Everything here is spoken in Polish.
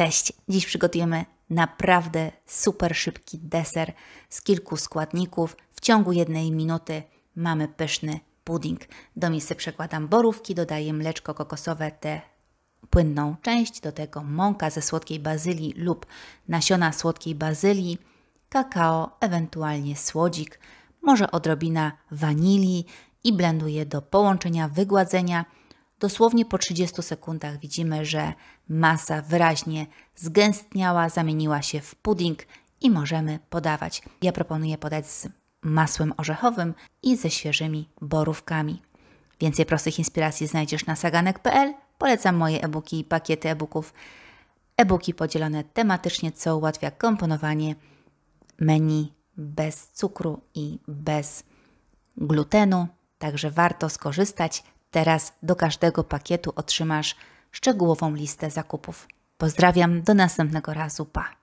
Cześć! Dziś przygotujemy naprawdę super szybki deser z kilku składników. W ciągu jednej minuty mamy pyszny pudding. Do misy przekładam borówki, dodaję mleczko kokosowe, tę płynną część, do tego mąka ze słodkiej bazylii lub nasiona słodkiej bazylii, kakao, ewentualnie słodzik, może odrobina wanilii i blenduję do połączenia wygładzenia – Dosłownie po 30 sekundach widzimy, że masa wyraźnie zgęstniała, zamieniła się w pudding i możemy podawać. Ja proponuję podać z masłem orzechowym i ze świeżymi borówkami. Więcej prostych inspiracji znajdziesz na saganek.pl. Polecam moje e-booki i pakiety e-booków. E-booki podzielone tematycznie, co ułatwia komponowanie menu bez cukru i bez glutenu. Także warto skorzystać. Teraz do każdego pakietu otrzymasz szczegółową listę zakupów. Pozdrawiam, do następnego razu, pa!